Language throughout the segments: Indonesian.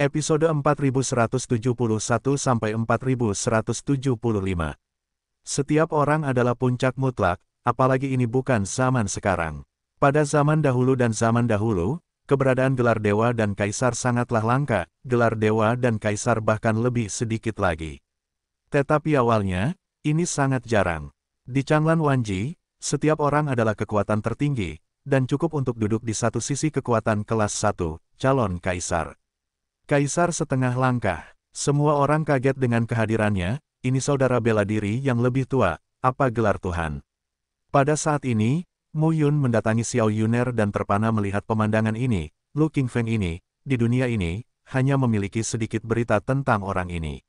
Episode 4171 sampai 4175. Setiap orang adalah puncak mutlak, apalagi ini bukan zaman sekarang. Pada zaman dahulu dan zaman dahulu, keberadaan gelar dewa dan kaisar sangatlah langka, gelar dewa dan kaisar bahkan lebih sedikit lagi. Tetapi awalnya, ini sangat jarang. Di Changlan Wanji, setiap orang adalah kekuatan tertinggi, dan cukup untuk duduk di satu sisi kekuatan kelas 1, calon kaisar. Kaisar setengah langkah. Semua orang kaget dengan kehadirannya, ini saudara bela diri yang lebih tua, apa gelar Tuhan. Pada saat ini, Mu Yun mendatangi Xiao Yuner dan terpana melihat pemandangan ini, Lu Qingfeng ini, di dunia ini, hanya memiliki sedikit berita tentang orang ini.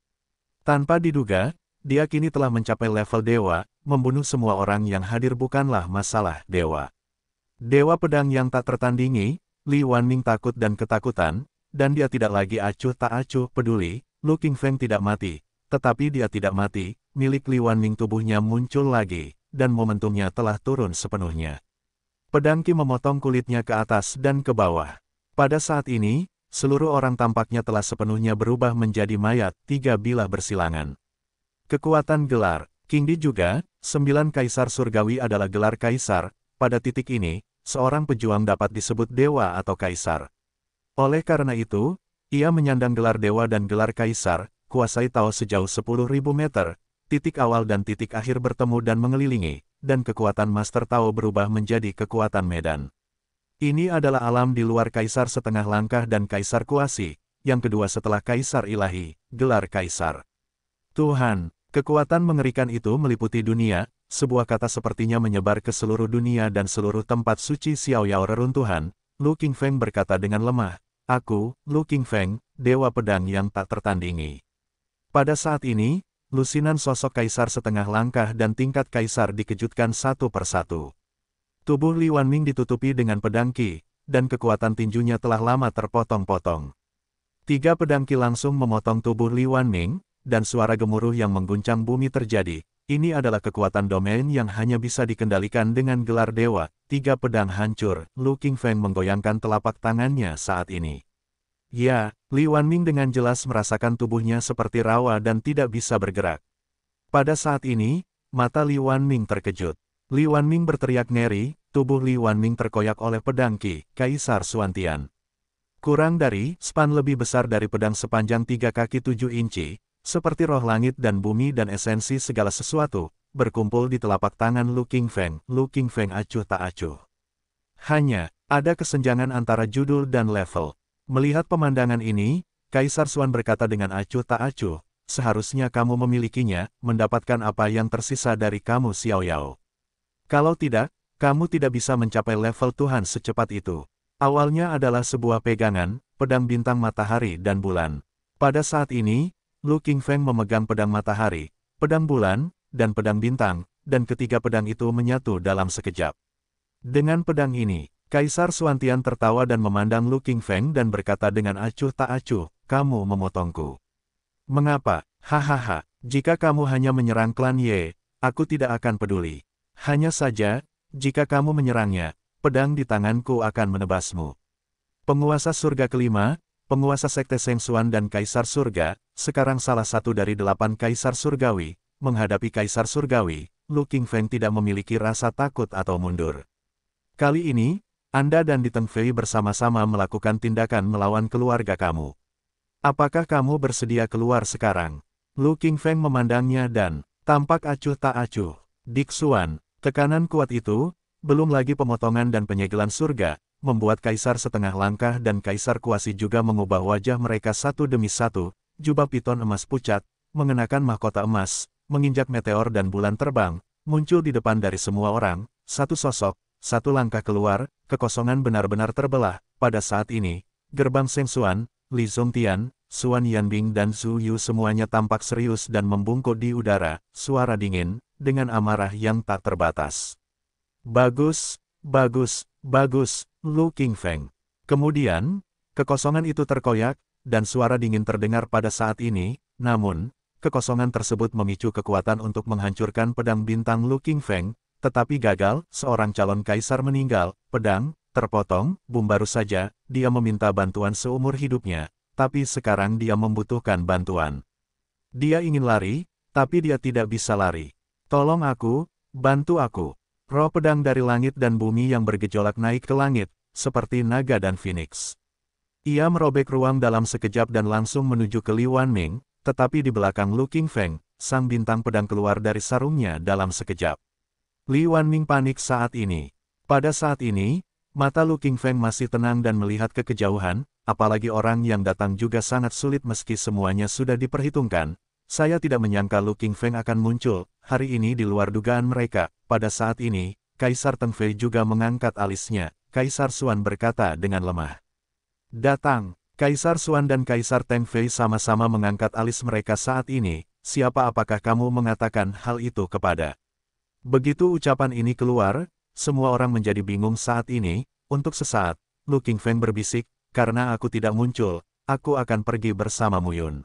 Tanpa diduga, dia kini telah mencapai level dewa, membunuh semua orang yang hadir bukanlah masalah dewa. Dewa pedang yang tak tertandingi, Li Wanning takut dan ketakutan, dan dia tidak lagi acuh tak acuh peduli, Looking Feng tidak mati. Tetapi dia tidak mati, milik Li Wanming tubuhnya muncul lagi, dan momentumnya telah turun sepenuhnya. Pedang Qi memotong kulitnya ke atas dan ke bawah. Pada saat ini, seluruh orang tampaknya telah sepenuhnya berubah menjadi mayat tiga bilah bersilangan. Kekuatan gelar, King Di juga, sembilan kaisar surgawi adalah gelar kaisar, pada titik ini, seorang pejuang dapat disebut dewa atau kaisar. Oleh karena itu, ia menyandang gelar dewa dan gelar kaisar, kuasai Tao sejauh 10.000 meter, titik awal dan titik akhir bertemu dan mengelilingi, dan kekuatan Master Tao berubah menjadi kekuatan medan. Ini adalah alam di luar kaisar setengah langkah dan kaisar kuasi, yang kedua setelah kaisar ilahi, gelar kaisar. Tuhan, kekuatan mengerikan itu meliputi dunia, sebuah kata sepertinya menyebar ke seluruh dunia dan seluruh tempat suci Xiaoyao reruntuhan, Lu Qingfeng berkata dengan lemah, Aku, Lu King Feng, dewa pedang yang tak tertandingi. Pada saat ini, lusinan sosok kaisar setengah langkah dan tingkat kaisar dikejutkan satu persatu. Tubuh Li Wanming ditutupi dengan pedang ki, dan kekuatan tinjunya telah lama terpotong-potong. Tiga pedang ki langsung memotong tubuh Li Wanming, dan suara gemuruh yang mengguncang bumi terjadi, ini adalah kekuatan domain yang hanya bisa dikendalikan dengan gelar dewa, tiga pedang hancur, Lu Qingfeng menggoyangkan telapak tangannya saat ini. Ya, Li Wanming dengan jelas merasakan tubuhnya seperti rawa dan tidak bisa bergerak. Pada saat ini, mata Li Wanming terkejut. Li Wanming berteriak ngeri, tubuh Li Wanming terkoyak oleh pedang Ki Kaisar Suantian. Kurang dari, span lebih besar dari pedang sepanjang tiga kaki tujuh inci, seperti roh langit dan bumi dan esensi segala sesuatu, berkumpul di telapak tangan Lu King Feng, Lu King Feng acuh tak acuh. Hanya, ada kesenjangan antara judul dan level. Melihat pemandangan ini, Kaisar Suan berkata dengan acuh tak acuh, seharusnya kamu memilikinya, mendapatkan apa yang tersisa dari kamu Xiao Yao. Kalau tidak, kamu tidak bisa mencapai level Tuhan secepat itu. Awalnya adalah sebuah pegangan, pedang bintang matahari dan bulan. Pada saat ini, Lu Feng memegang pedang matahari, pedang bulan, dan pedang bintang, dan ketiga pedang itu menyatu dalam sekejap. Dengan pedang ini, Kaisar Suantian tertawa dan memandang Lu Feng dan berkata dengan acuh tak acuh, kamu memotongku. Mengapa? Hahaha, jika kamu hanya menyerang klan Ye, aku tidak akan peduli. Hanya saja, jika kamu menyerangnya, pedang di tanganku akan menebasmu. Penguasa surga kelima, penguasa sekte Suan dan Kaisar Surga, sekarang salah satu dari delapan Kaisar Surgawi, menghadapi Kaisar Surgawi, Lu Feng tidak memiliki rasa takut atau mundur. Kali ini, Anda dan Diteng Fei bersama-sama melakukan tindakan melawan keluarga kamu. Apakah kamu bersedia keluar sekarang? Lu Feng memandangnya dan, tampak acuh tak acuh. Dik Suan, tekanan kuat itu, belum lagi pemotongan dan penyegelan surga, membuat kaisar setengah langkah dan kaisar kuasi juga mengubah wajah mereka satu demi satu, jubah piton emas pucat, mengenakan mahkota emas, menginjak meteor dan bulan terbang, muncul di depan dari semua orang, satu sosok, satu langkah keluar, kekosongan benar-benar terbelah, pada saat ini, gerbang Sengsuan, Li Zongtian, Suan Yanbing dan Zhu Yu semuanya tampak serius dan membungkuk di udara, suara dingin, dengan amarah yang tak terbatas. Bagus, bagus, Bagus, Lu King Feng. Kemudian, kekosongan itu terkoyak, dan suara dingin terdengar pada saat ini, namun, kekosongan tersebut memicu kekuatan untuk menghancurkan pedang bintang Lu King Feng, tetapi gagal, seorang calon kaisar meninggal, pedang, terpotong, bum baru saja, dia meminta bantuan seumur hidupnya, tapi sekarang dia membutuhkan bantuan. Dia ingin lari, tapi dia tidak bisa lari. Tolong aku, bantu aku. Roh pedang dari langit dan bumi yang bergejolak naik ke langit, seperti naga dan phoenix. Ia merobek ruang dalam sekejap dan langsung menuju ke Li Wan Ming, tetapi di belakang Lu King Feng, sang bintang pedang keluar dari sarungnya dalam sekejap. Li Wan Ming panik saat ini. Pada saat ini, mata Lu King Feng masih tenang dan melihat ke kejauhan, apalagi orang yang datang juga sangat sulit meski semuanya sudah diperhitungkan, saya tidak menyangka Lu Feng akan muncul, hari ini di luar dugaan mereka. Pada saat ini, Kaisar Tengfei juga mengangkat alisnya. Kaisar Suan berkata dengan lemah. Datang, Kaisar Suan dan Kaisar Tengfei sama-sama mengangkat alis mereka saat ini. Siapa apakah kamu mengatakan hal itu kepada? Begitu ucapan ini keluar, semua orang menjadi bingung saat ini. Untuk sesaat, Lu Feng berbisik, karena aku tidak muncul, aku akan pergi bersama Yun."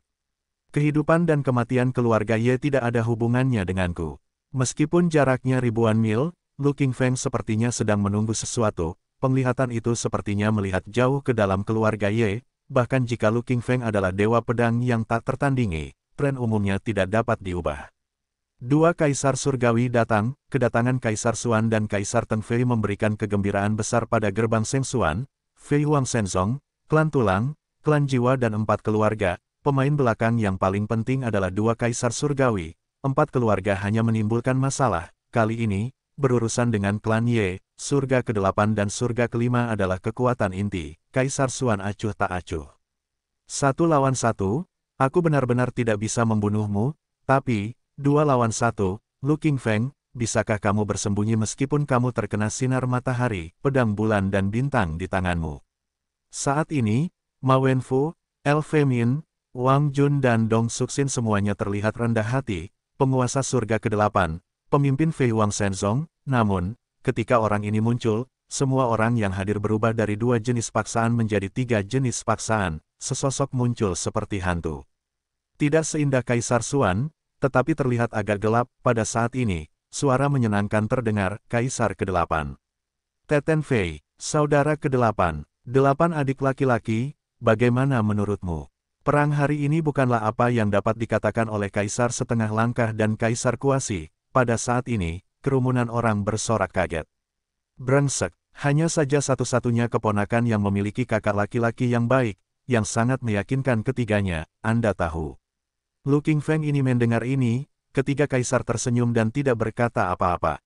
Kehidupan dan kematian keluarga Ye tidak ada hubungannya denganku. Meskipun jaraknya ribuan mil, Lu Feng sepertinya sedang menunggu sesuatu, penglihatan itu sepertinya melihat jauh ke dalam keluarga Ye, bahkan jika Lu Feng adalah dewa pedang yang tak tertandingi, tren umumnya tidak dapat diubah. Dua kaisar surgawi datang, kedatangan Kaisar Suan dan Kaisar Teng Fei memberikan kegembiraan besar pada gerbang Seng Suan, Fei Huang Shenzong, klan tulang, klan jiwa dan empat keluarga, pemain belakang yang paling penting adalah dua kaisar surgawi, empat keluarga hanya menimbulkan masalah, kali ini, berurusan dengan klan Ye, surga ke-8 dan surga ke-5 adalah kekuatan inti, kaisar Suan acuh tak acuh. Satu lawan satu, aku benar-benar tidak bisa membunuhmu, tapi, dua lawan satu, Lu King Feng, bisakah kamu bersembunyi meskipun kamu terkena sinar matahari, pedang bulan dan bintang di tanganmu? Saat ini, Ma Wenfu, El Femin, Wang Jun dan Dong Suksin semuanya terlihat rendah hati, penguasa surga ke-8, pemimpin Fei Wang Shenzong, namun, ketika orang ini muncul, semua orang yang hadir berubah dari dua jenis paksaan menjadi tiga jenis paksaan, sesosok muncul seperti hantu. Tidak seindah Kaisar Suan, tetapi terlihat agak gelap, pada saat ini, suara menyenangkan terdengar, Kaisar ke-8. Teten Fei, saudara ke-8, delapan adik laki-laki, bagaimana menurutmu? Perang hari ini bukanlah apa yang dapat dikatakan oleh Kaisar Setengah Langkah dan Kaisar Kuasi, pada saat ini, kerumunan orang bersorak kaget. Brengsek, hanya saja satu-satunya keponakan yang memiliki kakak laki-laki yang baik, yang sangat meyakinkan ketiganya, Anda tahu. Lu King Feng ini mendengar ini, ketiga kaisar tersenyum dan tidak berkata apa-apa.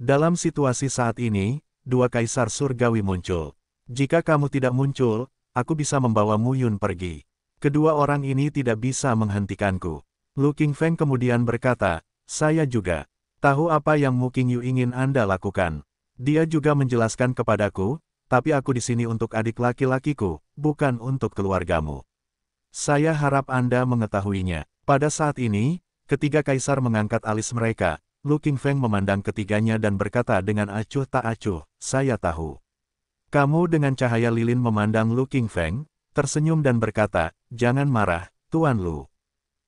Dalam situasi saat ini, dua kaisar surgawi muncul. Jika kamu tidak muncul, aku bisa membawa Mu Yun pergi. Kedua orang ini tidak bisa menghentikanku. Lu King Feng kemudian berkata, saya juga tahu apa yang Mu King ingin Anda lakukan. Dia juga menjelaskan kepadaku, tapi aku di sini untuk adik laki-lakiku, bukan untuk keluargamu. Saya harap Anda mengetahuinya. Pada saat ini, ketiga kaisar mengangkat alis mereka, Lu King Feng memandang ketiganya dan berkata dengan acuh tak acuh, saya tahu. Kamu dengan cahaya lilin memandang Lu King Feng, tersenyum dan berkata, Jangan marah, Tuan Lu.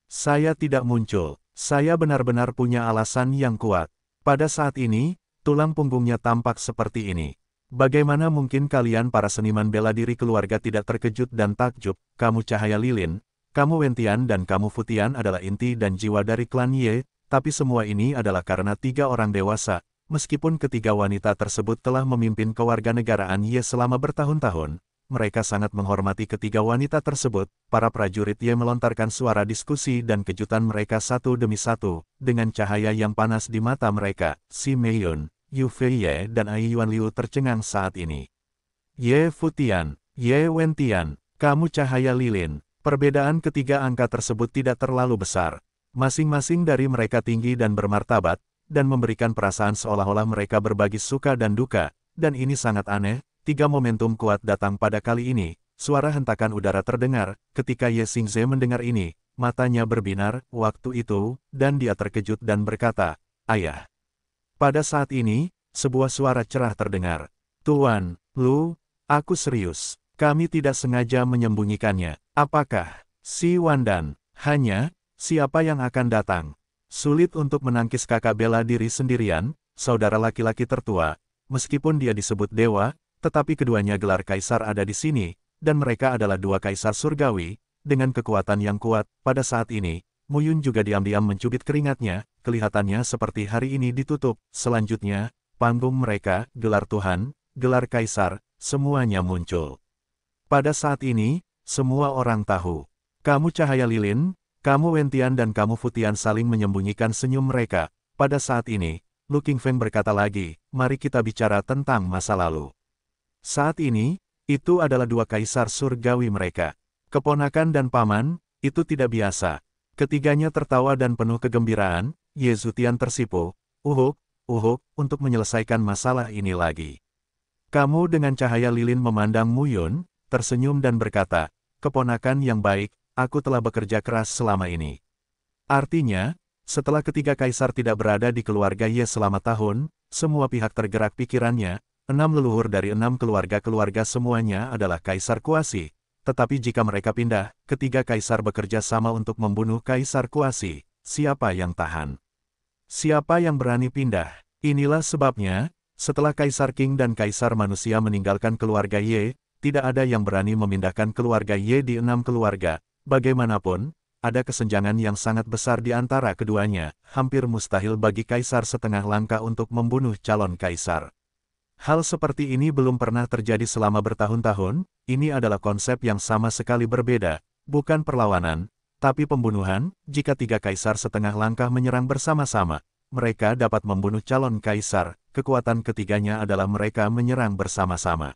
Saya tidak muncul, saya benar-benar punya alasan yang kuat. Pada saat ini, tulang punggungnya tampak seperti ini. Bagaimana mungkin kalian para seniman bela diri keluarga tidak terkejut dan takjub, kamu cahaya lilin, kamu Wentian dan kamu Futian adalah inti dan jiwa dari klan Ye, tapi semua ini adalah karena tiga orang dewasa, meskipun ketiga wanita tersebut telah memimpin kewarganegaraan Ye selama bertahun-tahun, mereka sangat menghormati ketiga wanita tersebut, para prajurit Ye melontarkan suara diskusi dan kejutan mereka satu demi satu, dengan cahaya yang panas di mata mereka, si Meiyun, Yu Feiye dan Ai Yuan Liu tercengang saat ini. Ye Futian, Ye Wentian, kamu cahaya lilin, perbedaan ketiga angka tersebut tidak terlalu besar. Masing-masing dari mereka tinggi dan bermartabat, dan memberikan perasaan seolah-olah mereka berbagi suka dan duka, dan ini sangat aneh, Tiga momentum kuat datang pada kali ini, suara hentakan udara terdengar, ketika Ye Xingze mendengar ini, matanya berbinar, waktu itu, dan dia terkejut dan berkata, Ayah. Pada saat ini, sebuah suara cerah terdengar. Tuan, Lu, aku serius. Kami tidak sengaja menyembunyikannya. Apakah si Wandan hanya siapa yang akan datang? Sulit untuk menangkis kakak bela diri sendirian, saudara laki-laki tertua. Meskipun dia disebut dewa, tetapi keduanya gelar kaisar ada di sini, dan mereka adalah dua kaisar surgawi, dengan kekuatan yang kuat, pada saat ini, Muyun juga diam-diam mencubit keringatnya, kelihatannya seperti hari ini ditutup, selanjutnya, panggung mereka, gelar Tuhan, gelar kaisar, semuanya muncul. Pada saat ini, semua orang tahu. Kamu cahaya lilin, kamu Wentian dan kamu Futian saling menyembunyikan senyum mereka. Pada saat ini, Looking Qingfeng berkata lagi, mari kita bicara tentang masa lalu. Saat ini, itu adalah dua kaisar surgawi mereka. Keponakan dan paman, itu tidak biasa. Ketiganya tertawa dan penuh kegembiraan, Yezutian tersipu, uhuk, uhuk, untuk menyelesaikan masalah ini lagi. Kamu dengan cahaya lilin memandang Muyun, tersenyum dan berkata, keponakan yang baik, aku telah bekerja keras selama ini. Artinya, setelah ketiga kaisar tidak berada di keluarga Ye selama tahun, semua pihak tergerak pikirannya, enam leluhur dari enam keluarga-keluarga semuanya adalah Kaisar Kuasi. Tetapi jika mereka pindah, ketiga kaisar bekerja sama untuk membunuh Kaisar Kuasi, siapa yang tahan? Siapa yang berani pindah? Inilah sebabnya, setelah Kaisar King dan Kaisar Manusia meninggalkan keluarga Ye, tidak ada yang berani memindahkan keluarga Ye di enam keluarga. Bagaimanapun, ada kesenjangan yang sangat besar di antara keduanya, hampir mustahil bagi Kaisar setengah langkah untuk membunuh calon Kaisar. Hal seperti ini belum pernah terjadi selama bertahun-tahun, ini adalah konsep yang sama sekali berbeda, bukan perlawanan, tapi pembunuhan, jika tiga kaisar setengah langkah menyerang bersama-sama, mereka dapat membunuh calon kaisar, kekuatan ketiganya adalah mereka menyerang bersama-sama.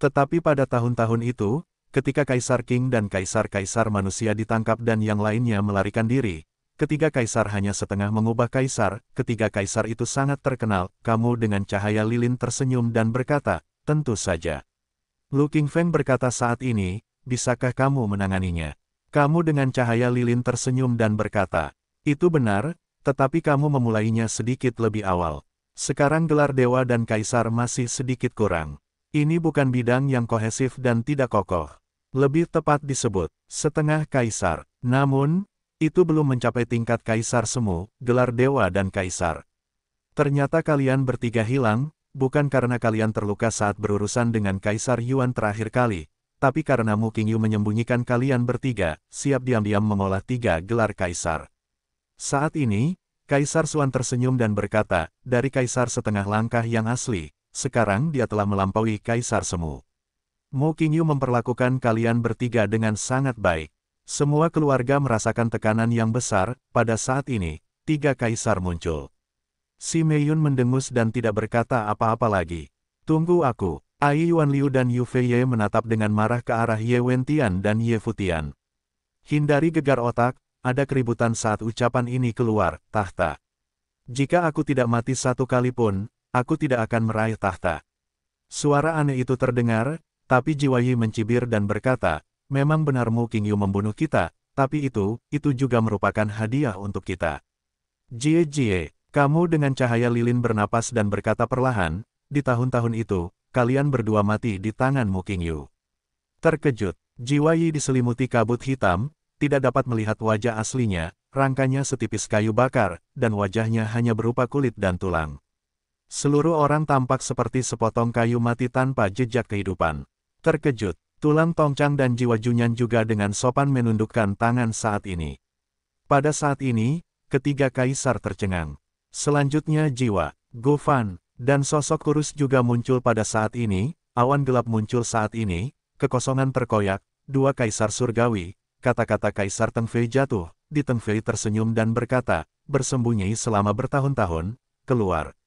Tetapi pada tahun-tahun itu, ketika Kaisar King dan Kaisar-Kaisar manusia ditangkap dan yang lainnya melarikan diri, Ketiga kaisar hanya setengah mengubah kaisar, ketiga kaisar itu sangat terkenal, kamu dengan cahaya lilin tersenyum dan berkata, tentu saja. Lu King Feng berkata saat ini, bisakah kamu menanganinya? Kamu dengan cahaya lilin tersenyum dan berkata, itu benar, tetapi kamu memulainya sedikit lebih awal. Sekarang gelar dewa dan kaisar masih sedikit kurang. Ini bukan bidang yang kohesif dan tidak kokoh. Lebih tepat disebut, setengah kaisar. Namun, itu belum mencapai tingkat kaisar semu, gelar dewa dan kaisar. Ternyata kalian bertiga hilang, bukan karena kalian terluka saat berurusan dengan kaisar Yuan terakhir kali, tapi karena Mu Qingyu menyembunyikan kalian bertiga, siap diam-diam mengolah tiga gelar kaisar. Saat ini, Kaisar Suan tersenyum dan berkata, dari kaisar setengah langkah yang asli, sekarang dia telah melampaui kaisar semu. Mu Qingyu memperlakukan kalian bertiga dengan sangat baik. Semua keluarga merasakan tekanan yang besar, pada saat ini, tiga kaisar muncul. Si Meiyun mendengus dan tidak berkata apa-apa lagi. Tunggu aku, Ai Yuan Liu dan Yu Feiye menatap dengan marah ke arah Ye Wentian dan Ye Futian. Hindari gegar otak, ada keributan saat ucapan ini keluar, tahta. Jika aku tidak mati satu kali pun, aku tidak akan meraih tahta. Suara aneh itu terdengar, tapi Jiwayi mencibir dan berkata, memang benarmu King Yu membunuh kita, tapi itu, itu juga merupakan hadiah untuk kita. Jie Jie, kamu dengan cahaya lilin bernapas dan berkata perlahan, di tahun-tahun itu, kalian berdua mati di tanganmu King Yu. Terkejut, jiwa Yi diselimuti kabut hitam, tidak dapat melihat wajah aslinya, rangkanya setipis kayu bakar, dan wajahnya hanya berupa kulit dan tulang. Seluruh orang tampak seperti sepotong kayu mati tanpa jejak kehidupan. Terkejut, Tulang tongcang dan jiwa Junyan juga dengan sopan menundukkan tangan saat ini. Pada saat ini, ketiga kaisar tercengang. Selanjutnya jiwa, Gofan, dan sosok kurus juga muncul pada saat ini, awan gelap muncul saat ini, kekosongan terkoyak, dua kaisar surgawi, kata-kata kaisar Tengfei jatuh, di Tengfei tersenyum dan berkata, bersembunyi selama bertahun-tahun, keluar.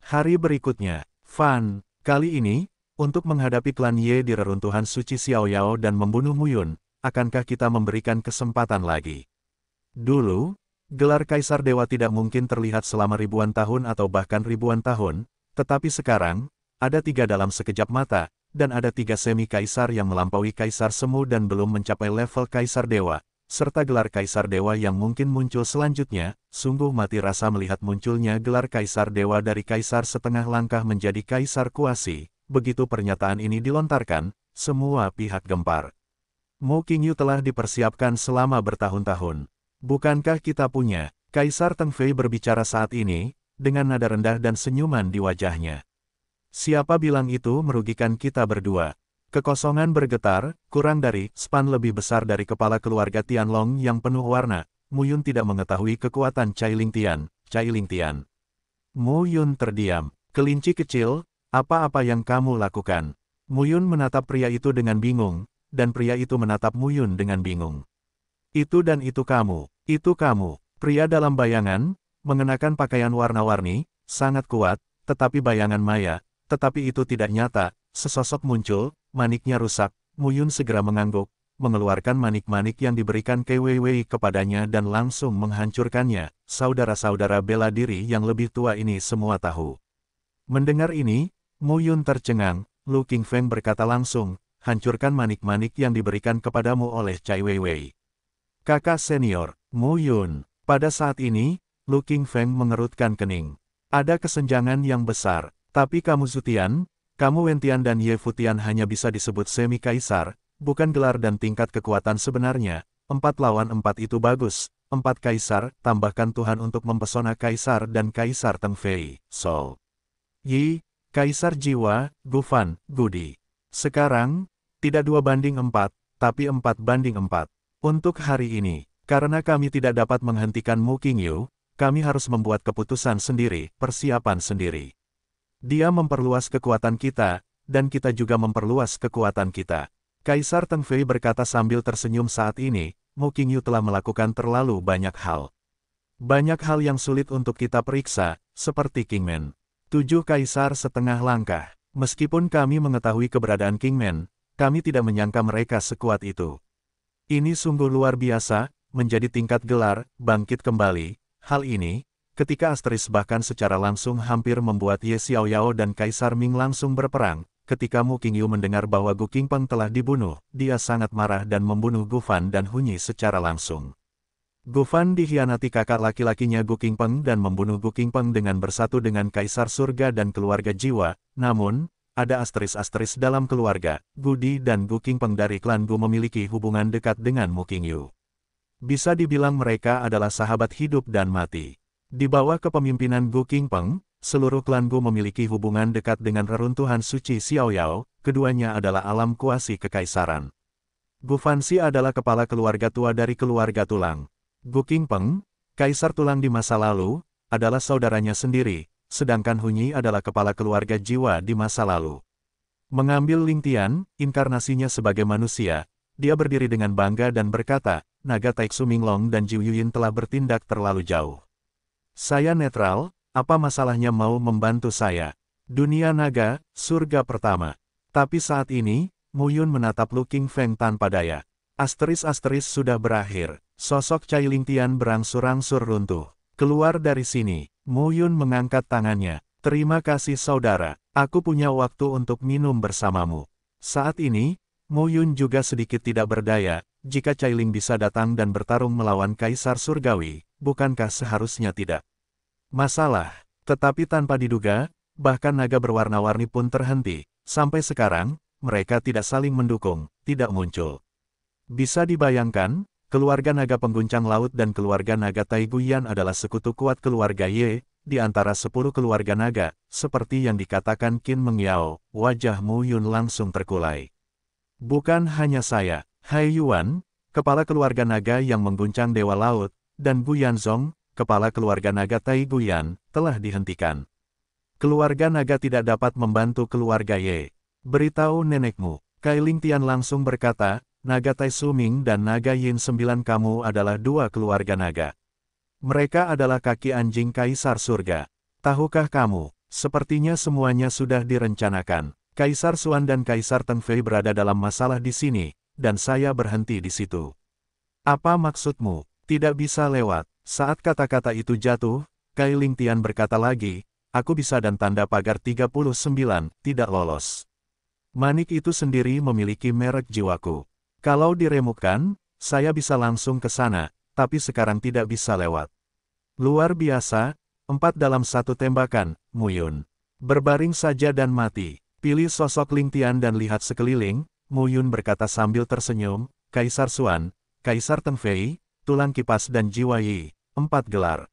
Hari berikutnya, Fan, kali ini, untuk menghadapi klan Ye di reruntuhan suci Xiao Yao dan membunuh Muyun, akankah kita memberikan kesempatan lagi? Dulu, gelar Kaisar Dewa tidak mungkin terlihat selama ribuan tahun atau bahkan ribuan tahun, tetapi sekarang, ada tiga dalam sekejap mata, dan ada tiga semi kaisar yang melampaui kaisar semu dan belum mencapai level kaisar dewa, serta gelar kaisar dewa yang mungkin muncul selanjutnya, sungguh mati rasa melihat munculnya gelar kaisar dewa dari kaisar setengah langkah menjadi kaisar kuasi, begitu pernyataan ini dilontarkan, semua pihak gempar. Mo Qingyu telah dipersiapkan selama bertahun-tahun. Bukankah kita punya? Kaisar Teng Fei berbicara saat ini, dengan nada rendah dan senyuman di wajahnya. Siapa bilang itu merugikan kita berdua? Kekosongan bergetar, kurang dari, span lebih besar dari kepala keluarga Tianlong yang penuh warna. Mu Yun tidak mengetahui kekuatan Cai Ling Tian, Cai Ling Tian. Mu Yun terdiam. Kelinci kecil, apa-apa yang kamu lakukan? Muyun menatap pria itu dengan bingung, dan pria itu menatap Muyun dengan bingung. Itu dan itu kamu, itu kamu. Pria dalam bayangan, mengenakan pakaian warna-warni, sangat kuat, tetapi bayangan maya, tetapi itu tidak nyata, sesosok muncul, maniknya rusak, Muyun segera mengangguk, mengeluarkan manik-manik yang diberikan KWW kepadanya dan langsung menghancurkannya, saudara-saudara bela diri yang lebih tua ini semua tahu. Mendengar ini, Mu Yun tercengang, Lu King Feng berkata langsung, hancurkan manik-manik yang diberikan kepadamu oleh Cai Weiwei. Kakak senior, Mu Yun. Pada saat ini, Lu King Feng mengerutkan kening. Ada kesenjangan yang besar, tapi kamu Zutian, kamu Wentian dan Ye Futian hanya bisa disebut semi kaisar, bukan gelar dan tingkat kekuatan sebenarnya. Empat lawan empat itu bagus, empat kaisar, tambahkan Tuhan untuk mempesona kaisar dan kaisar Teng Fei, Sol. Yi, Kaisar Jiwa, Gufan, Gudi. Sekarang, tidak dua banding empat, tapi empat banding empat. Untuk hari ini, karena kami tidak dapat menghentikanmu King Yu, kami harus membuat keputusan sendiri, persiapan sendiri. Dia memperluas kekuatan kita, dan kita juga memperluas kekuatan kita. Kaisar Teng Fei berkata sambil tersenyum saat ini, Mu King Yu telah melakukan terlalu banyak hal. Banyak hal yang sulit untuk kita periksa, seperti Kingman. Tujuh kaisar setengah langkah. Meskipun kami mengetahui keberadaan Kingman, kami tidak menyangka mereka sekuat itu. Ini sungguh luar biasa, menjadi tingkat gelar, bangkit kembali. Hal ini, ketika Asteris bahkan secara langsung hampir membuat Ye Xiao Yao dan Kaisar Ming langsung berperang, ketika Mu Qingyu mendengar bahwa Gu Qingpeng telah dibunuh, dia sangat marah dan membunuh Gu Fan dan Hunyi secara langsung. Gu Fan dikhianati kakak laki-lakinya Gu Qingpeng dan membunuh Gu Qingpeng dengan bersatu dengan Kaisar Surga dan keluarga jiwa, namun, ada asteris-asteris dalam keluarga, Gu Di dan Gu Qingpeng dari klan Gu memiliki hubungan dekat dengan Mu Qingyu. Bisa dibilang mereka adalah sahabat hidup dan mati. Di bawah kepemimpinan Gu Qingpeng, seluruh klan Gu memiliki hubungan dekat dengan reruntuhan suci Xiao Yao. keduanya adalah alam kuasi kekaisaran. Gu Fanxi adalah kepala keluarga tua dari keluarga tulang. Guking Peng, kaisar tulang di masa lalu, adalah saudaranya sendiri, sedangkan Hunyi adalah kepala keluarga jiwa di masa lalu. Mengambil Ling Tian, inkarnasinya sebagai manusia, dia berdiri dengan bangga dan berkata, naga Taiksu Minglong dan Jiu Yuyin telah bertindak terlalu jauh. Saya netral, apa masalahnya mau membantu saya? Dunia naga, surga pertama. Tapi saat ini, Mu Yun menatap Lu Feng tanpa daya. Asteris-asteris sudah berakhir. Sosok Cai Lingtian berangsur-angsur runtuh. Keluar dari sini, Mu Yun mengangkat tangannya. Terima kasih saudara, aku punya waktu untuk minum bersamamu. Saat ini, Mu Yun juga sedikit tidak berdaya, jika Cai Ling bisa datang dan bertarung melawan Kaisar Surgawi, bukankah seharusnya tidak? Masalah, tetapi tanpa diduga, bahkan naga berwarna-warni pun terhenti. Sampai sekarang, mereka tidak saling mendukung, tidak muncul. Bisa dibayangkan, Keluarga naga pengguncang laut dan keluarga naga Taiguyan adalah sekutu kuat keluarga Ye, di antara sepuluh keluarga naga, seperti yang dikatakan Qin Mengyao, wajah Mu Yun langsung terkulai. Bukan hanya saya, Hai Yuan, kepala keluarga naga yang mengguncang Dewa Laut, dan Guyan Zong, kepala keluarga naga Tai Taiguyan, telah dihentikan. Keluarga naga tidak dapat membantu keluarga Ye. Beritahu nenekmu, Kailing Tian langsung berkata, Naga Tai Suming dan Naga Yin Sembilan kamu adalah dua keluarga naga. Mereka adalah kaki anjing Kaisar Surga. Tahukah kamu, sepertinya semuanya sudah direncanakan. Kaisar Suan dan Kaisar Fei berada dalam masalah di sini, dan saya berhenti di situ. Apa maksudmu? Tidak bisa lewat. Saat kata-kata itu jatuh, Kai Ling Tian berkata lagi, aku bisa dan tanda pagar 39, tidak lolos. Manik itu sendiri memiliki merek jiwaku. Kalau diremukkan, saya bisa langsung ke sana, tapi sekarang tidak bisa lewat. Luar biasa, empat dalam satu tembakan, Muyun. Berbaring saja dan mati. Pilih sosok Lingtian dan lihat sekeliling, Muyun berkata sambil tersenyum, Kaisar Suan, Kaisar Tengfei, Tulang Kipas dan Jiwa Yi, empat gelar.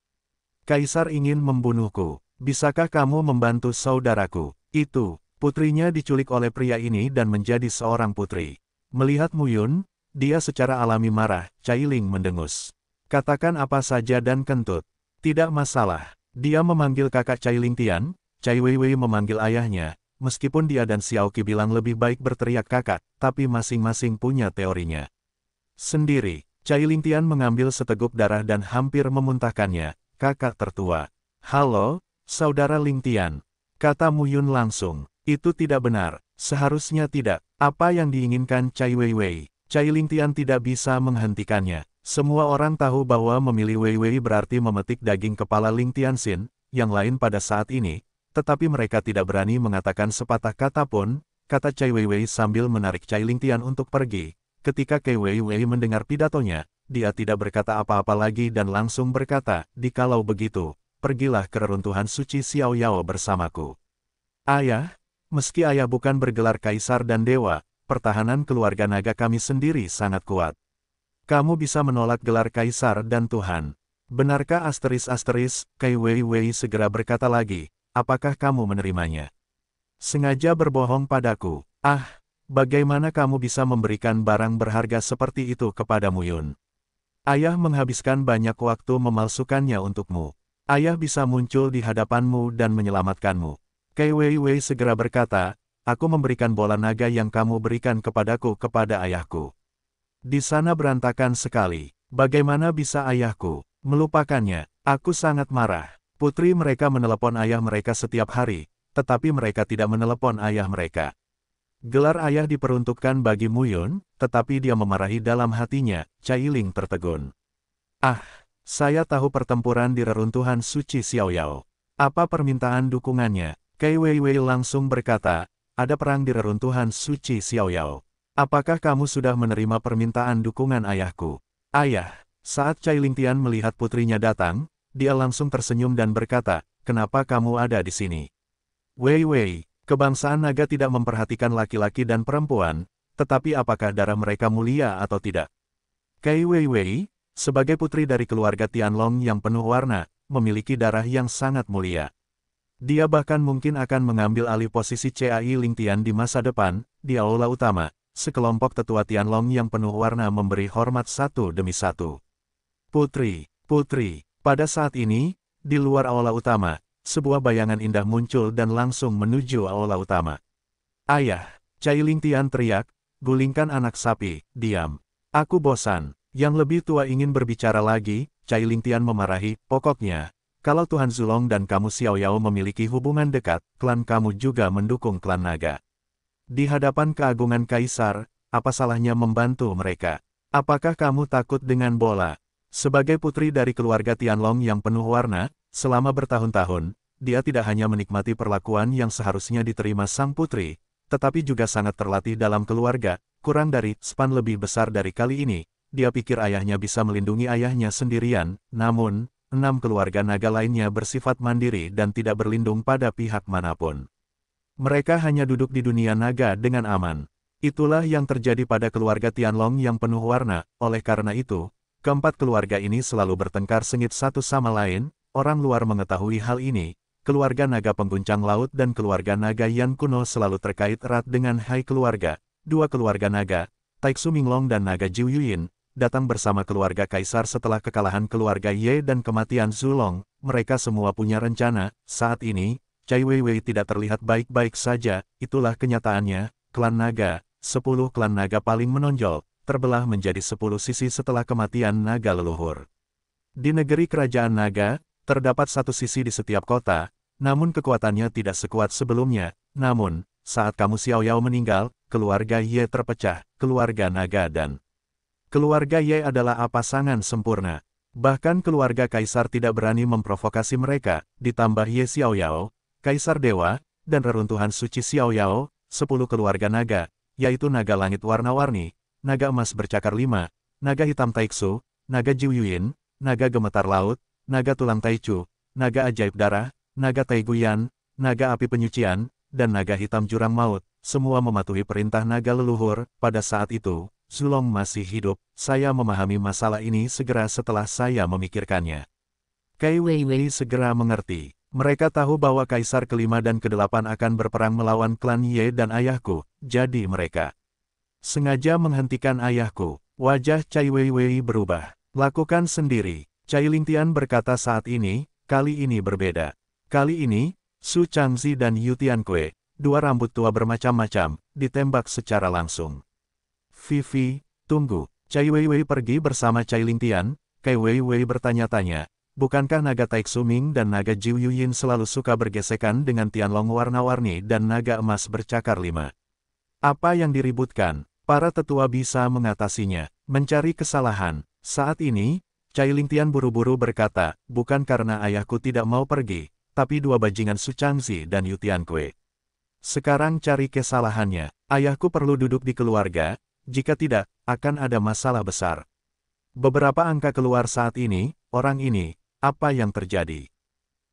Kaisar ingin membunuhku. Bisakah kamu membantu saudaraku? Itu, putrinya diculik oleh pria ini dan menjadi seorang putri. Melihat Mu Yun, dia secara alami marah, Cai Ling mendengus. Katakan apa saja dan kentut. Tidak masalah. Dia memanggil kakak Cai Ling Tian, Cai Weiwei memanggil ayahnya, meskipun dia dan Xiao Qi bilang lebih baik berteriak kakak, tapi masing-masing punya teorinya. Sendiri, Cai Ling Tian mengambil seteguk darah dan hampir memuntahkannya, kakak tertua. Halo, saudara Ling Tian. Kata Yun langsung, itu tidak benar, seharusnya tidak. Apa yang diinginkan Cai Weiwei? Cai Lingtian tidak bisa menghentikannya. Semua orang tahu bahwa memilih Weiwei berarti memetik daging kepala Ling Xin. yang lain pada saat ini, tetapi mereka tidak berani mengatakan sepatah kata pun, kata Cai Weiwei sambil menarik Cai Lingtian untuk pergi. Ketika Cai Weiwei mendengar pidatonya, dia tidak berkata apa-apa lagi dan langsung berkata, Dikalau begitu, pergilah ke reruntuhan suci Xiao Yao bersamaku. Ayah, ya? Meski ayah bukan bergelar kaisar dan dewa, pertahanan keluarga naga kami sendiri sangat kuat. Kamu bisa menolak gelar kaisar dan Tuhan. Benarkah asteris asteris, Kai Wei Wei segera berkata lagi, apakah kamu menerimanya? Sengaja berbohong padaku. Ah, bagaimana kamu bisa memberikan barang berharga seperti itu kepadamu Yun? Ayah menghabiskan banyak waktu memalsukannya untukmu. Ayah bisa muncul di hadapanmu dan menyelamatkanmu. Kei Wei Wei segera berkata, aku memberikan bola naga yang kamu berikan kepadaku kepada ayahku. Di sana berantakan sekali. Bagaimana bisa ayahku melupakannya? Aku sangat marah. Putri mereka menelepon ayah mereka setiap hari, tetapi mereka tidak menelepon ayah mereka. Gelar ayah diperuntukkan bagi Muyun, tetapi dia memarahi dalam hatinya, Cailing tertegun. Ah, saya tahu pertempuran di reruntuhan Suci Xiao Yao. Apa permintaan dukungannya? Kei Wei Wei langsung berkata, ada perang di reruntuhan Suci Xiaoyao. Apakah kamu sudah menerima permintaan dukungan ayahku? Ayah, saat Cai Lingtian melihat putrinya datang, dia langsung tersenyum dan berkata, kenapa kamu ada di sini? Wei Wei, kebangsaan naga tidak memperhatikan laki-laki dan perempuan, tetapi apakah darah mereka mulia atau tidak? Kei Wei Wei, sebagai putri dari keluarga Tianlong yang penuh warna, memiliki darah yang sangat mulia. Dia bahkan mungkin akan mengambil alih posisi CAI Ling Tian di masa depan, di aula utama, sekelompok tetua Tianlong yang penuh warna memberi hormat satu demi satu. Putri, putri, pada saat ini, di luar aula utama, sebuah bayangan indah muncul dan langsung menuju aula utama. Ayah, Cai Ling Tian teriak, gulingkan anak sapi, diam. Aku bosan, yang lebih tua ingin berbicara lagi, Cai Ling Tian memarahi, pokoknya, kalau Tuhan Zulong dan kamu Xiao Yao memiliki hubungan dekat, klan kamu juga mendukung klan naga. Di hadapan keagungan Kaisar, apa salahnya membantu mereka? Apakah kamu takut dengan bola? Sebagai putri dari keluarga Tianlong yang penuh warna, selama bertahun-tahun, dia tidak hanya menikmati perlakuan yang seharusnya diterima sang putri, tetapi juga sangat terlatih dalam keluarga, kurang dari span lebih besar dari kali ini. Dia pikir ayahnya bisa melindungi ayahnya sendirian, namun, enam keluarga naga lainnya bersifat mandiri dan tidak berlindung pada pihak manapun. Mereka hanya duduk di dunia naga dengan aman. Itulah yang terjadi pada keluarga Tianlong yang penuh warna, oleh karena itu, keempat keluarga ini selalu bertengkar sengit satu sama lain, orang luar mengetahui hal ini, keluarga naga pengguncang laut dan keluarga naga Yan kuno selalu terkait erat dengan Hai keluarga, dua keluarga naga, Taiksu Minglong dan naga Jiu Yuyin, datang bersama keluarga kaisar setelah kekalahan keluarga Ye dan kematian Zulong, mereka semua punya rencana, saat ini, Cai Weiwei tidak terlihat baik-baik saja, itulah kenyataannya, klan naga, sepuluh klan naga paling menonjol, terbelah menjadi sepuluh sisi setelah kematian naga leluhur. Di negeri kerajaan naga, terdapat satu sisi di setiap kota, namun kekuatannya tidak sekuat sebelumnya, namun, saat kamu Yao meninggal, keluarga Ye terpecah, keluarga naga dan Keluarga Ye adalah A pasangan sempurna. Bahkan keluarga Kaisar tidak berani memprovokasi mereka, ditambah Ye Xiaoyao, Kaisar Dewa, dan reruntuhan suci Xiaoyao, sepuluh keluarga naga, yaitu naga langit warna-warni, naga emas bercakar lima, naga hitam Taiksu, naga Jiuyuin, naga gemetar laut, naga tulang Taichu, naga ajaib darah, naga Taiguyan, naga api penyucian, dan naga hitam jurang maut, semua mematuhi perintah naga leluhur, pada saat itu, Zulong masih hidup, saya memahami masalah ini segera setelah saya memikirkannya. Kai Weiwei segera mengerti. Mereka tahu bahwa Kaisar kelima dan kedelapan akan berperang melawan klan Ye dan ayahku, jadi mereka sengaja menghentikan ayahku. Wajah Cai Weiwei berubah. Lakukan sendiri. Cai Lingtian berkata saat ini, kali ini berbeda. Kali ini, Su Changzi dan Yu Kue, dua rambut tua bermacam-macam, ditembak secara langsung. Vivi, tunggu. Cai Weiwei pergi bersama Cai Lingtian, Kai Weiwei bertanya-tanya, bukankah naga Taixuming dan naga Jiu Yuyin selalu suka bergesekan dengan Tianlong warna-warni dan naga emas bercakar lima? Apa yang diributkan? Para tetua bisa mengatasinya, mencari kesalahan. Saat ini, Cai Lingtian buru-buru berkata, bukan karena ayahku tidak mau pergi, tapi dua bajingan Su Changzi dan Yu Kue. Sekarang cari kesalahannya. Ayahku perlu duduk di keluarga, jika tidak, akan ada masalah besar. Beberapa angka keluar saat ini, orang ini, apa yang terjadi?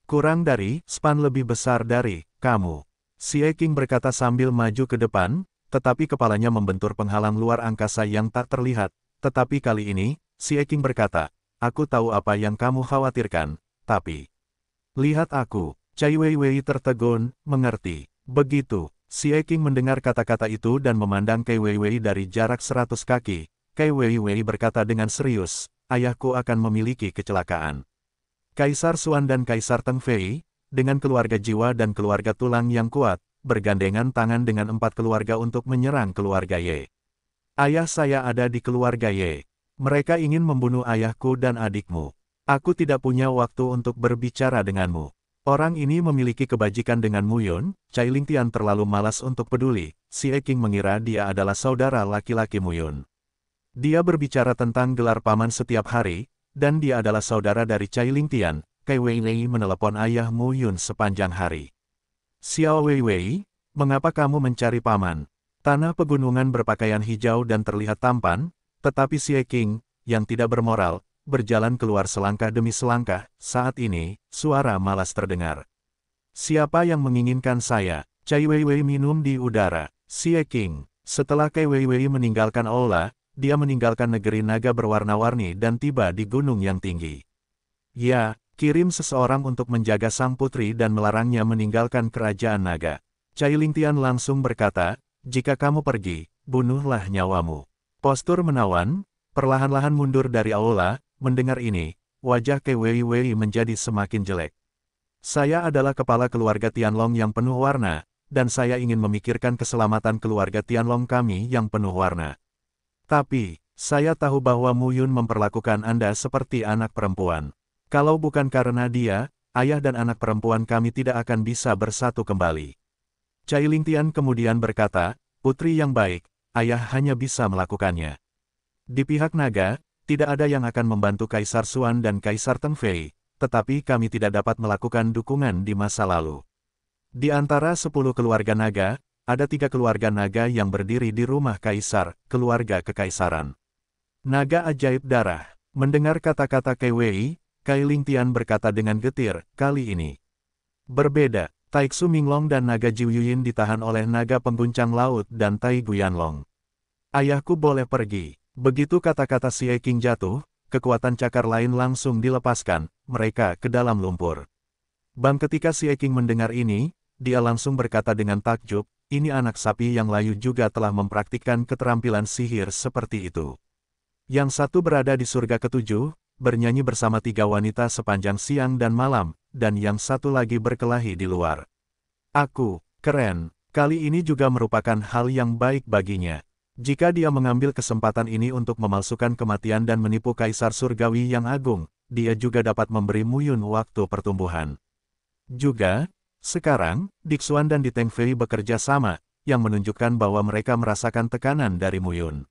Kurang dari, span lebih besar dari, kamu. Si Eking berkata sambil maju ke depan, tetapi kepalanya membentur penghalang luar angkasa yang tak terlihat. Tetapi kali ini, si Eking berkata, aku tahu apa yang kamu khawatirkan, tapi... Lihat aku, Cai Weiwei tertegun, mengerti. Begitu, Si Eking mendengar kata-kata itu dan memandang Kei Weiwei dari jarak seratus kaki. Kei Weiwei berkata dengan serius, ayahku akan memiliki kecelakaan. Kaisar Suan dan Kaisar Teng Fei, dengan keluarga jiwa dan keluarga tulang yang kuat, bergandengan tangan dengan empat keluarga untuk menyerang keluarga Ye. Ayah saya ada di keluarga Ye. Mereka ingin membunuh ayahku dan adikmu. Aku tidak punya waktu untuk berbicara denganmu. Orang ini memiliki kebajikan dengan Mu Muyun, Ling Lingtian terlalu malas untuk peduli, si Eking mengira dia adalah saudara laki-laki Mu Yun. Dia berbicara tentang gelar paman setiap hari, dan dia adalah saudara dari Ling Lingtian, Kai Weiwei menelepon ayah Mu Yun sepanjang hari. Xiao Weiwei, mengapa kamu mencari paman? Tanah pegunungan berpakaian hijau dan terlihat tampan, tetapi si Eking, yang tidak bermoral, berjalan keluar selangkah demi selangkah, saat ini, suara malas terdengar. Siapa yang menginginkan saya? Cai Weiwei minum di udara. Xie King. Setelah Kai Weiwei meninggalkan aula, dia meninggalkan negeri naga berwarna-warni dan tiba di gunung yang tinggi. Ya, kirim seseorang untuk menjaga sang putri dan melarangnya meninggalkan kerajaan naga. cai Lingtian langsung berkata, jika kamu pergi, bunuhlah nyawamu. Postur menawan, perlahan-lahan mundur dari aula, Mendengar ini, wajah Wei Wei menjadi semakin jelek. Saya adalah kepala keluarga Tianlong yang penuh warna, dan saya ingin memikirkan keselamatan keluarga Tianlong kami yang penuh warna. Tapi, saya tahu bahwa Mu Yun memperlakukan Anda seperti anak perempuan. Kalau bukan karena dia, ayah dan anak perempuan kami tidak akan bisa bersatu kembali. Cai Ling Tian kemudian berkata, Putri yang baik, ayah hanya bisa melakukannya. Di pihak naga, tidak ada yang akan membantu Kaisar Suan dan Kaisar Tengfei, tetapi kami tidak dapat melakukan dukungan di masa lalu. Di antara sepuluh keluarga naga, ada tiga keluarga naga yang berdiri di rumah Kaisar, keluarga Kekaisaran. Naga Ajaib Darah, mendengar kata-kata Wei, Kai Tian berkata dengan getir, kali ini. Berbeda, Taiksu Minglong dan Naga Jiuyin ditahan oleh Naga Pengguncang Laut dan Tai Guyanlong. Ayahku boleh pergi. Begitu kata-kata si King jatuh, kekuatan cakar lain langsung dilepaskan, mereka ke dalam lumpur. Bang ketika si King mendengar ini, dia langsung berkata dengan takjub, ini anak sapi yang layu juga telah mempraktikkan keterampilan sihir seperti itu. Yang satu berada di surga ketujuh, bernyanyi bersama tiga wanita sepanjang siang dan malam, dan yang satu lagi berkelahi di luar. Aku, keren, kali ini juga merupakan hal yang baik baginya. Jika dia mengambil kesempatan ini untuk memalsukan kematian dan menipu Kaisar Surgawi yang agung, dia juga dapat memberi Muyun waktu pertumbuhan. Juga, sekarang, Dixuan dan Diteng Fei bekerja sama, yang menunjukkan bahwa mereka merasakan tekanan dari Muyun.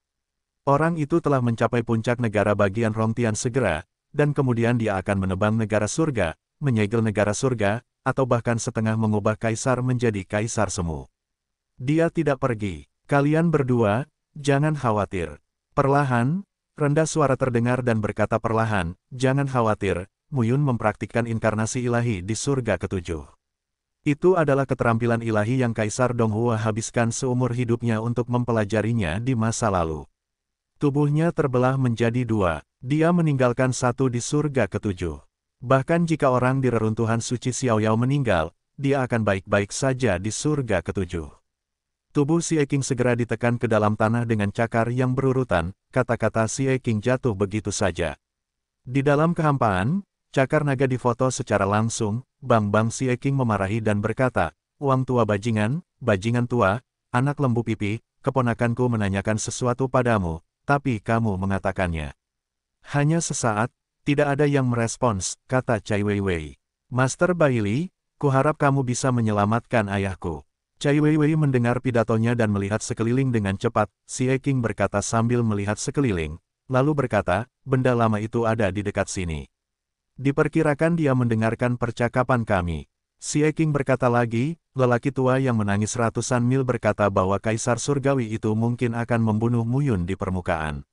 Orang itu telah mencapai puncak negara bagian Rongtian segera, dan kemudian dia akan menebang negara surga, menyegel negara surga, atau bahkan setengah mengubah kaisar menjadi kaisar semu. Dia tidak pergi. Kalian berdua, Jangan khawatir. Perlahan, rendah suara terdengar dan berkata perlahan, jangan khawatir, Muyun mempraktikkan inkarnasi ilahi di surga ketujuh. Itu adalah keterampilan ilahi yang Kaisar Donghua habiskan seumur hidupnya untuk mempelajarinya di masa lalu. Tubuhnya terbelah menjadi dua, dia meninggalkan satu di surga ketujuh. Bahkan jika orang di reruntuhan suci Xiaoyao meninggal, dia akan baik-baik saja di surga ketujuh. Tubuh si Eking segera ditekan ke dalam tanah dengan cakar yang berurutan, kata-kata si Eking jatuh begitu saja. Di dalam kehampaan, cakar naga difoto secara langsung, Bang Bang si Eking memarahi dan berkata, Uang tua bajingan, bajingan tua, anak lembu pipi, keponakanku menanyakan sesuatu padamu, tapi kamu mengatakannya. Hanya sesaat, tidak ada yang merespons, kata Chai Weiwei. Master Bailey, kuharap kamu bisa menyelamatkan ayahku. Cai Weiwei mendengar pidatonya dan melihat sekeliling dengan cepat, si Eking berkata sambil melihat sekeliling, lalu berkata, benda lama itu ada di dekat sini. Diperkirakan dia mendengarkan percakapan kami. Si Eking berkata lagi, lelaki tua yang menangis ratusan mil berkata bahwa Kaisar Surgawi itu mungkin akan membunuh Muyun di permukaan.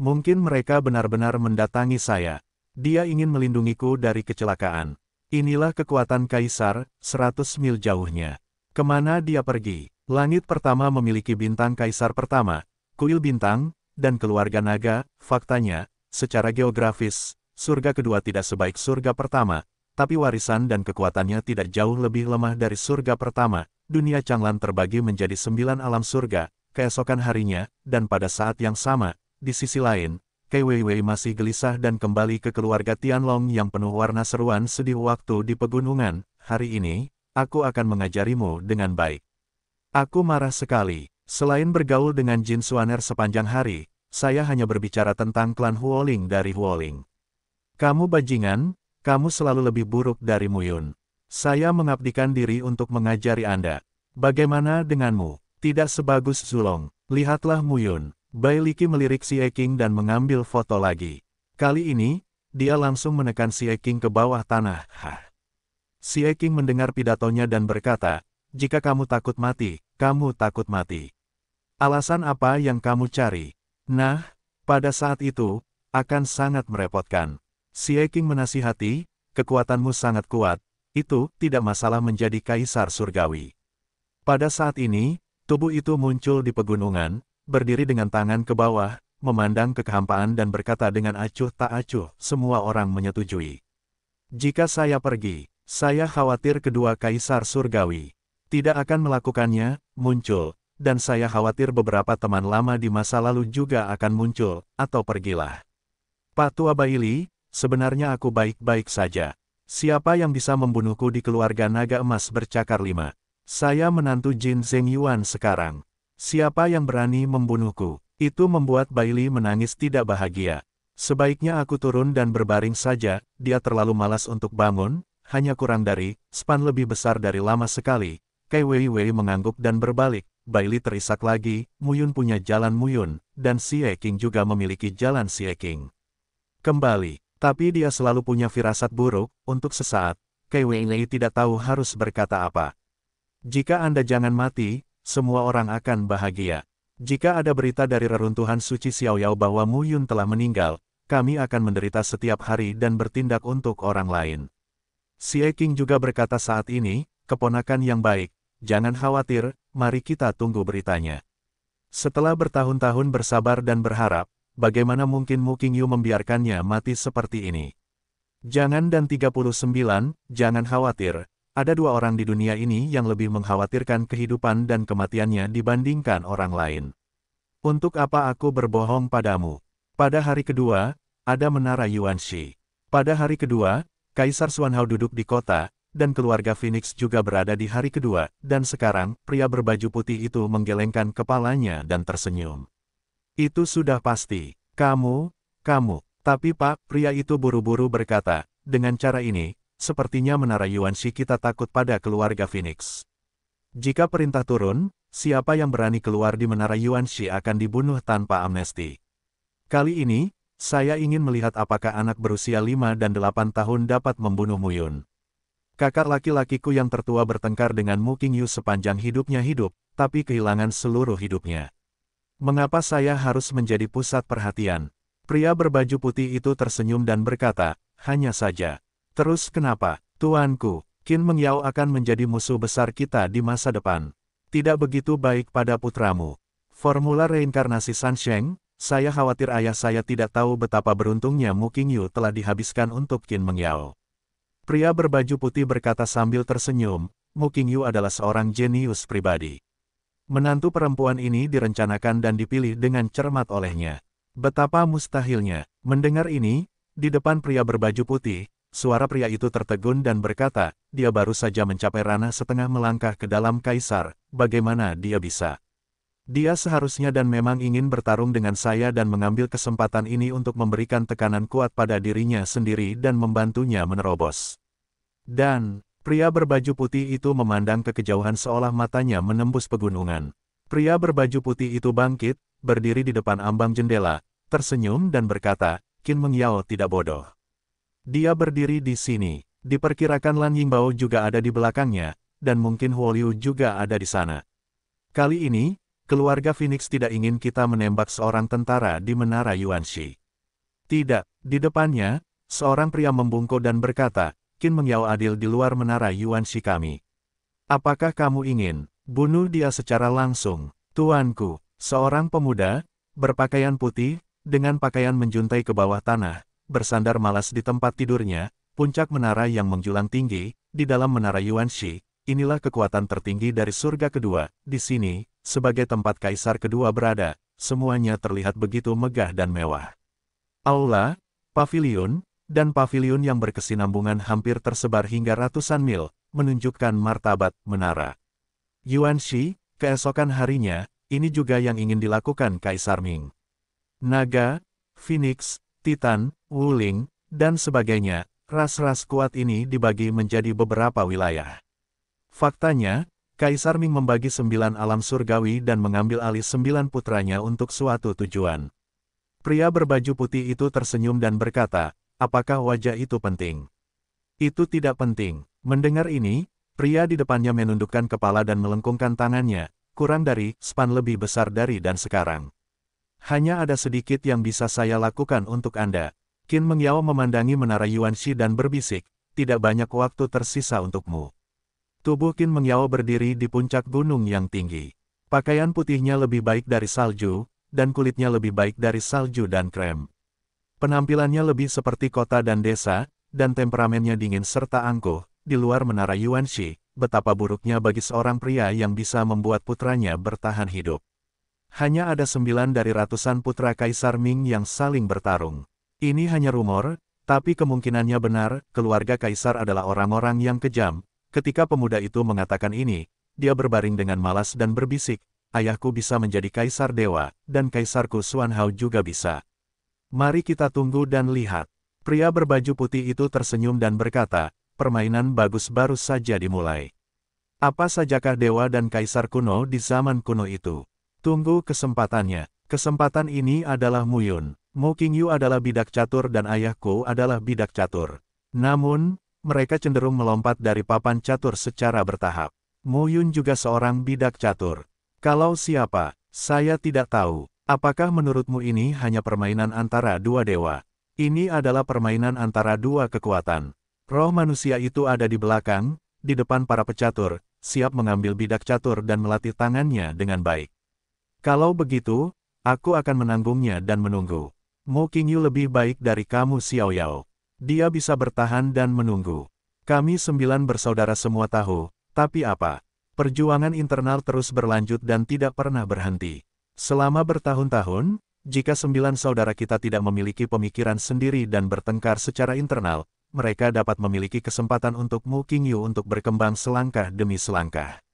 Mungkin mereka benar-benar mendatangi saya. Dia ingin melindungiku dari kecelakaan. Inilah kekuatan Kaisar, seratus mil jauhnya. Kemana dia pergi? Langit pertama memiliki bintang kaisar pertama, kuil bintang, dan keluarga naga, faktanya, secara geografis, surga kedua tidak sebaik surga pertama, tapi warisan dan kekuatannya tidak jauh lebih lemah dari surga pertama. Dunia Changlan terbagi menjadi sembilan alam surga, keesokan harinya, dan pada saat yang sama, di sisi lain, Weiwei masih gelisah dan kembali ke keluarga Tianlong yang penuh warna seruan sedih waktu di pegunungan. Hari ini, aku akan mengajarimu dengan baik. Aku marah sekali. Selain bergaul dengan Jin Suaner sepanjang hari, saya hanya berbicara tentang klan Huoling dari Huoling. Kamu bajingan, kamu selalu lebih buruk dari Muyun. Saya mengabdikan diri untuk mengajari Anda. Bagaimana denganmu? Tidak sebagus Zulong. Lihatlah Muyun. Bai Liki melirik si Eking dan mengambil foto lagi. Kali ini, dia langsung menekan si Eking ke bawah tanah. Hah. Si Eking mendengar pidatonya dan berkata, jika kamu takut mati, kamu takut mati. Alasan apa yang kamu cari? Nah, pada saat itu, akan sangat merepotkan. Si Eking menasihati, kekuatanmu sangat kuat, itu tidak masalah menjadi kaisar surgawi. Pada saat ini, tubuh itu muncul di pegunungan, berdiri dengan tangan ke bawah, memandang ke dan berkata dengan acuh tak acuh, semua orang menyetujui. Jika saya pergi, saya khawatir kedua kaisar surgawi tidak akan melakukannya, muncul, dan saya khawatir beberapa teman lama di masa lalu juga akan muncul, atau pergilah. Patua Baili, sebenarnya aku baik-baik saja. Siapa yang bisa membunuhku di keluarga naga emas bercakar lima? Saya menantu Jin Zeng Yuan sekarang. Siapa yang berani membunuhku? Itu membuat Baili menangis tidak bahagia. Sebaiknya aku turun dan berbaring saja, dia terlalu malas untuk bangun, hanya kurang dari, span lebih besar dari lama sekali. Kai Wei Wei mengangguk dan berbalik, Li terisak lagi, Muyun punya jalan Muyun, dan Xie King juga memiliki jalan Xie King. Kembali, tapi dia selalu punya firasat buruk, untuk sesaat, Kai Wei Wei tidak tahu harus berkata apa. Jika Anda jangan mati, semua orang akan bahagia. Jika ada berita dari reruntuhan Suci Xiaoyao bahwa Muyun telah meninggal, kami akan menderita setiap hari dan bertindak untuk orang lain. Si Eking juga berkata saat ini, keponakan yang baik, jangan khawatir, mari kita tunggu beritanya. Setelah bertahun-tahun bersabar dan berharap, bagaimana mungkin Mu Qingyu membiarkannya mati seperti ini? Jangan dan 39, jangan khawatir, ada dua orang di dunia ini yang lebih mengkhawatirkan kehidupan dan kematiannya dibandingkan orang lain. Untuk apa aku berbohong padamu? Pada hari kedua, ada menara Yuan Shi. Pada hari kedua, Kaisar Xuanhao duduk di kota, dan keluarga Phoenix juga berada di hari kedua, dan sekarang, pria berbaju putih itu menggelengkan kepalanya dan tersenyum. Itu sudah pasti. Kamu, kamu. Tapi pak, pria itu buru-buru berkata, dengan cara ini, sepertinya menara Yuanxi kita takut pada keluarga Phoenix. Jika perintah turun, siapa yang berani keluar di menara Yuanxi akan dibunuh tanpa amnesti. Kali ini, saya ingin melihat apakah anak berusia 5 dan 8 tahun dapat membunuh Muyun. Kakak laki-lakiku yang tertua bertengkar dengan Mu Qingyu sepanjang hidupnya hidup, tapi kehilangan seluruh hidupnya. Mengapa saya harus menjadi pusat perhatian? Pria berbaju putih itu tersenyum dan berkata, hanya saja. Terus kenapa, tuanku, Qin Mengyao akan menjadi musuh besar kita di masa depan. Tidak begitu baik pada putramu. Formula reinkarnasi Sansheng, saya khawatir ayah saya tidak tahu betapa beruntungnya Mu Qingyu telah dihabiskan untuk Qin Mengyao. Pria berbaju putih berkata sambil tersenyum, Mu Qingyu adalah seorang jenius pribadi. Menantu perempuan ini direncanakan dan dipilih dengan cermat olehnya. Betapa mustahilnya, mendengar ini, di depan pria berbaju putih, suara pria itu tertegun dan berkata, dia baru saja mencapai ranah setengah melangkah ke dalam kaisar, bagaimana dia bisa? Dia seharusnya dan memang ingin bertarung dengan saya dan mengambil kesempatan ini untuk memberikan tekanan kuat pada dirinya sendiri dan membantunya menerobos. Dan, pria berbaju putih itu memandang ke kejauhan seolah matanya menembus pegunungan. Pria berbaju putih itu bangkit, berdiri di depan ambang jendela, tersenyum dan berkata, "Kin Mengyao tidak bodoh. Dia berdiri di sini, diperkirakan Lan Yingbao juga ada di belakangnya, dan mungkin Huo Liu juga ada di sana. Kali ini, keluarga Phoenix tidak ingin kita menembak seorang tentara di Menara Yuanshi. Tidak, di depannya, seorang pria membungkuk dan berkata, "Kin Mengyao adil di luar Menara Yuanshi kami. Apakah kamu ingin bunuh dia secara langsung, tuanku? Seorang pemuda, berpakaian putih, dengan pakaian menjuntai ke bawah tanah, bersandar malas di tempat tidurnya, puncak menara yang menjulang tinggi, di dalam menara Yuanshi, inilah kekuatan tertinggi dari surga kedua, di sini, sebagai tempat kaisar kedua berada, semuanya terlihat begitu megah dan mewah. Aula, pavilion, dan pavilion yang berkesinambungan hampir tersebar hingga ratusan mil, menunjukkan martabat menara. Yuan Shi, keesokan harinya, ini juga yang ingin dilakukan Kaisar Ming. Naga, Phoenix, Titan, Wuling, dan sebagainya, ras-ras kuat ini dibagi menjadi beberapa wilayah. Faktanya, Kaisar Ming membagi sembilan alam surgawi dan mengambil alih sembilan putranya untuk suatu tujuan. Pria berbaju putih itu tersenyum dan berkata, apakah wajah itu penting? Itu tidak penting. Mendengar ini, pria di depannya menundukkan kepala dan melengkungkan tangannya, kurang dari, span lebih besar dari dan sekarang. Hanya ada sedikit yang bisa saya lakukan untuk Anda. Qin Mengyao memandangi menara Yuan Shi dan berbisik, tidak banyak waktu tersisa untukmu. Tubuh Qin Mengyao berdiri di puncak gunung yang tinggi. Pakaian putihnya lebih baik dari salju, dan kulitnya lebih baik dari salju dan krem. Penampilannya lebih seperti kota dan desa, dan temperamennya dingin serta angkuh, di luar menara Yuanxi, betapa buruknya bagi seorang pria yang bisa membuat putranya bertahan hidup. Hanya ada sembilan dari ratusan putra Kaisar Ming yang saling bertarung. Ini hanya rumor, tapi kemungkinannya benar, keluarga Kaisar adalah orang-orang yang kejam, Ketika pemuda itu mengatakan ini, dia berbaring dengan malas dan berbisik, ayahku bisa menjadi kaisar dewa, dan kaisarku Suan Hao juga bisa. Mari kita tunggu dan lihat. Pria berbaju putih itu tersenyum dan berkata, permainan bagus baru saja dimulai. Apa sajakah dewa dan kaisar kuno di zaman kuno itu? Tunggu kesempatannya. Kesempatan ini adalah Muyun. Mo Yu adalah bidak catur dan ayahku adalah bidak catur. Namun, mereka cenderung melompat dari papan catur secara bertahap. Mu Yun juga seorang bidak catur. Kalau siapa, saya tidak tahu. Apakah menurutmu ini hanya permainan antara dua dewa? Ini adalah permainan antara dua kekuatan. Roh manusia itu ada di belakang, di depan para pecatur, siap mengambil bidak catur dan melatih tangannya dengan baik. Kalau begitu, aku akan menanggungnya dan menunggu. Mu Qingyu lebih baik dari kamu Xiao Yao. Dia bisa bertahan dan menunggu. Kami sembilan bersaudara semua tahu, tapi apa? Perjuangan internal terus berlanjut dan tidak pernah berhenti. Selama bertahun-tahun, jika sembilan saudara kita tidak memiliki pemikiran sendiri dan bertengkar secara internal, mereka dapat memiliki kesempatan untuk Mu Qingyu untuk berkembang selangkah demi selangkah.